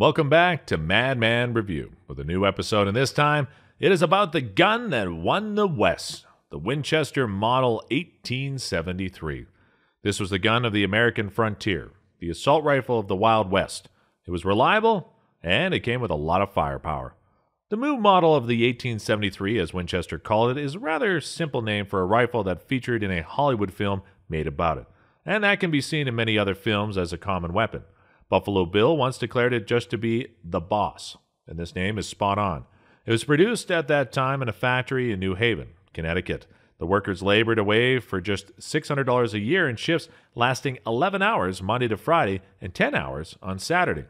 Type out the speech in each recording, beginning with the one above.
Welcome back to Madman Review with a new episode, and this time it is about the gun that won the West, the Winchester Model 1873. This was the gun of the American frontier, the assault rifle of the Wild West. It was reliable, and it came with a lot of firepower. The move model of the 1873, as Winchester called it, is a rather simple name for a rifle that featured in a Hollywood film made about it, and that can be seen in many other films as a common weapon. Buffalo Bill once declared it just to be the boss, and this name is spot on. It was produced at that time in a factory in New Haven, Connecticut. The workers labored away for just $600 a year in shifts lasting 11 hours Monday to Friday and 10 hours on Saturday.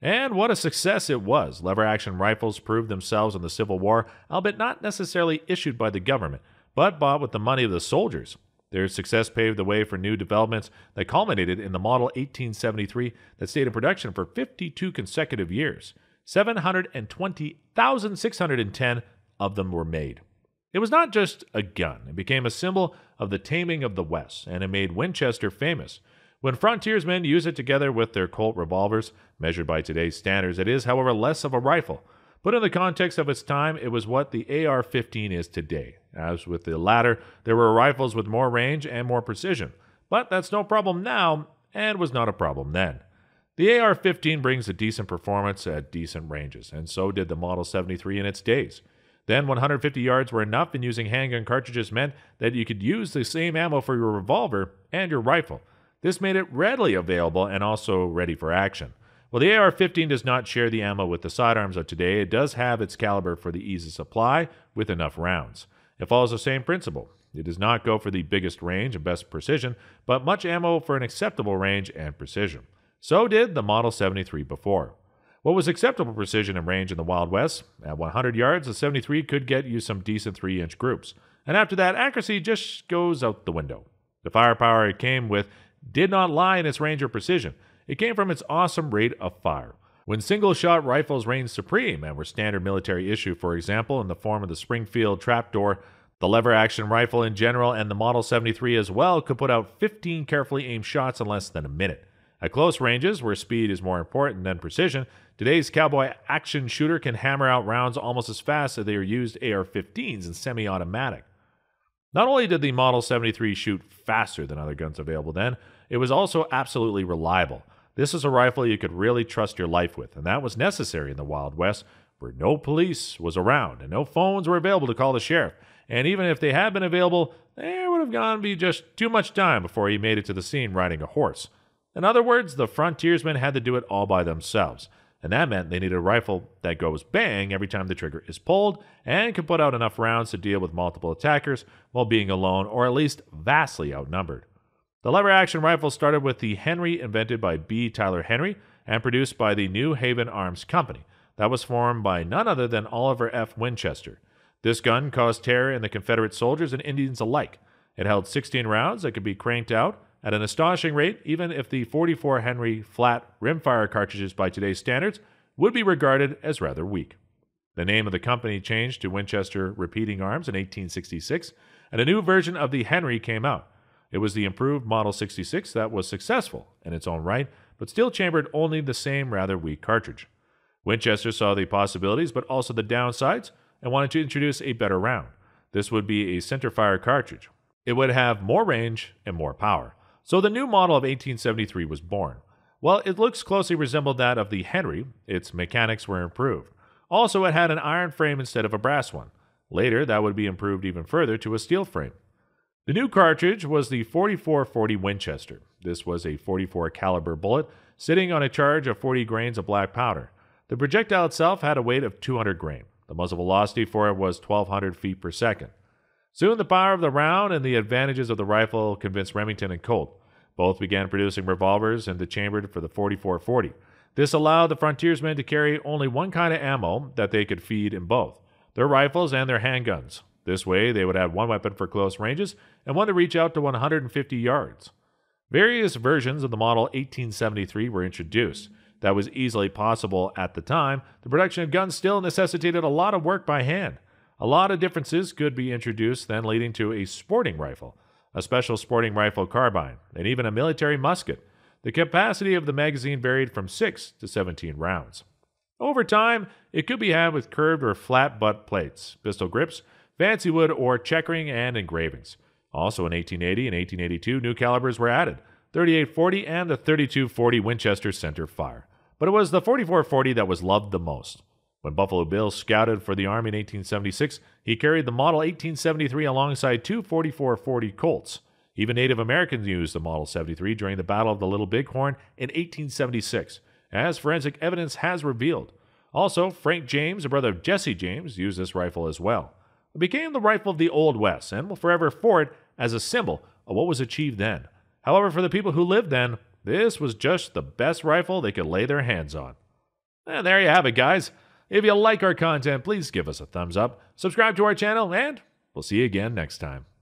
And what a success it was. Lever action rifles proved themselves in the Civil War, albeit not necessarily issued by the government, but bought with the money of the soldiers. Their success paved the way for new developments that culminated in the Model 1873 that stayed in production for 52 consecutive years. 720,610 of them were made. It was not just a gun, it became a symbol of the taming of the West, and it made Winchester famous. When frontiersmen use it together with their Colt revolvers, measured by today's standards, it is, however, less of a rifle but in the context of its time, it was what the AR 15 is today. As with the latter, there were rifles with more range and more precision. But that's no problem now, and was not a problem then. The AR 15 brings a decent performance at decent ranges, and so did the Model 73 in its days. Then 150 yards were enough, and using handgun cartridges meant that you could use the same ammo for your revolver and your rifle. This made it readily available and also ready for action. While the AR 15 does not share the ammo with the sidearms of today, it does have its caliber for the ease of supply with enough rounds. It follows the same principle. It does not go for the biggest range and best precision, but much ammo for an acceptable range and precision. So did the Model 73 before. What was acceptable precision and range in the Wild West? At 100 yards, the 73 could get you some decent 3 inch groups. And after that, accuracy just goes out the window. The firepower it came with did not lie in its range or precision. It came from its awesome rate of fire. When single shot rifles reigned supreme and were standard military issue, for example, in the form of the Springfield trapdoor, the lever action rifle in general and the Model 73 as well could put out 15 carefully aimed shots in less than a minute. At close ranges, where speed is more important than precision, today's cowboy action shooter can hammer out rounds almost as fast as they are used AR 15s and semi automatic. Not only did the Model 73 shoot faster than other guns available then, it was also absolutely reliable. This is a rifle you could really trust your life with, and that was necessary in the Wild West, where no police was around and no phones were available to call the sheriff. And even if they had been available, there would have gone be just too much time before he made it to the scene riding a horse. In other words, the frontiersmen had to do it all by themselves, and that meant they needed a rifle that goes bang every time the trigger is pulled and can put out enough rounds to deal with multiple attackers while being alone or at least vastly outnumbered. The lever action rifle started with the Henry, invented by B. Tyler Henry and produced by the New Haven Arms Company, that was formed by none other than Oliver F. Winchester. This gun caused terror in the Confederate soldiers and Indians alike. It held 16 rounds that could be cranked out at an astonishing rate, even if the 44 Henry flat rimfire cartridges by today's standards would be regarded as rather weak. The name of the company changed to Winchester Repeating Arms in 1866, and a new version of the Henry came out. It was the improved Model 66 that was successful in its own right, but still chambered only the same rather weak cartridge. Winchester saw the possibilities but also the downsides and wanted to introduce a better round. This would be a centerfire cartridge. It would have more range and more power. So the new model of 1873 was born. While it looks closely resembled that of the Henry, its mechanics were improved. Also, it had an iron frame instead of a brass one. Later, that would be improved even further to a steel frame. The new cartridge was the 4440 Winchester. This was a 44 caliber bullet sitting on a charge of 40 grains of black powder. The projectile itself had a weight of 200 grain. The muzzle velocity for it was 1200 feet per second. Soon the power of the round and the advantages of the rifle convinced Remington and Colt. Both began producing revolvers and the chambered for the 4440. This allowed the frontiersmen to carry only one kind of ammo that they could feed in both their rifles and their handguns. This way, they would have one weapon for close ranges and one to reach out to 150 yards. Various versions of the model 1873 were introduced. That was easily possible at the time. The production of guns still necessitated a lot of work by hand. A lot of differences could be introduced, then leading to a sporting rifle, a special sporting rifle carbine, and even a military musket. The capacity of the magazine varied from 6 to 17 rounds. Over time, it could be had with curved or flat butt plates, pistol grips, fancy wood, or checkering and engravings. Also in 1880 and 1882, new calibers were added 3840 and the 3240 Winchester center fire. But it was the 4440 that was loved the most. When Buffalo Bill scouted for the Army in 1876, he carried the model 1873 alongside two 4440 Colts. Even Native Americans used the Model 73 during the Battle of the Little Bighorn in 1876, as forensic evidence has revealed. Also, Frank James, a brother of Jesse James, used this rifle as well. It became the rifle of the Old West and will forever forward as a symbol of what was achieved then. However, for the people who lived then, this was just the best rifle they could lay their hands on. And there you have it, guys. If you like our content, please give us a thumbs up, subscribe to our channel, and we'll see you again next time.